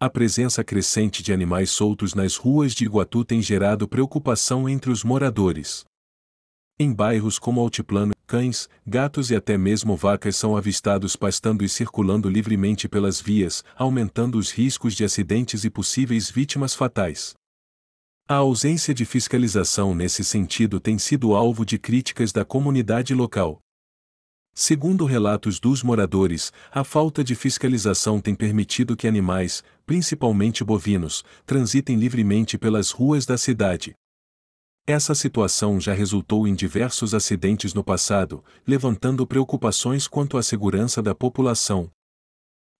A presença crescente de animais soltos nas ruas de Iguatu tem gerado preocupação entre os moradores. Em bairros como Altiplano, cães, gatos e até mesmo vacas são avistados pastando e circulando livremente pelas vias, aumentando os riscos de acidentes e possíveis vítimas fatais. A ausência de fiscalização nesse sentido tem sido alvo de críticas da comunidade local. Segundo relatos dos moradores, a falta de fiscalização tem permitido que animais, principalmente bovinos, transitem livremente pelas ruas da cidade. Essa situação já resultou em diversos acidentes no passado, levantando preocupações quanto à segurança da população.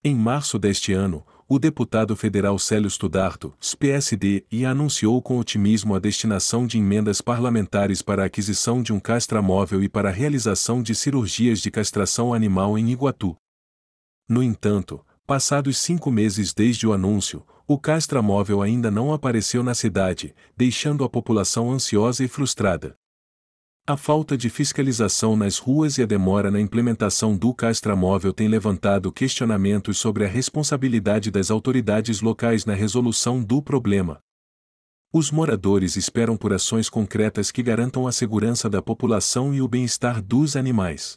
Em março deste ano, o deputado federal Célio Studarto, PSD, e anunciou com otimismo a destinação de emendas parlamentares para a aquisição de um castramóvel e para a realização de cirurgias de castração animal em Iguatu. No entanto, passados cinco meses desde o anúncio, o castramóvel ainda não apareceu na cidade, deixando a população ansiosa e frustrada. A falta de fiscalização nas ruas e a demora na implementação do castramóvel têm levantado questionamentos sobre a responsabilidade das autoridades locais na resolução do problema. Os moradores esperam por ações concretas que garantam a segurança da população e o bem-estar dos animais.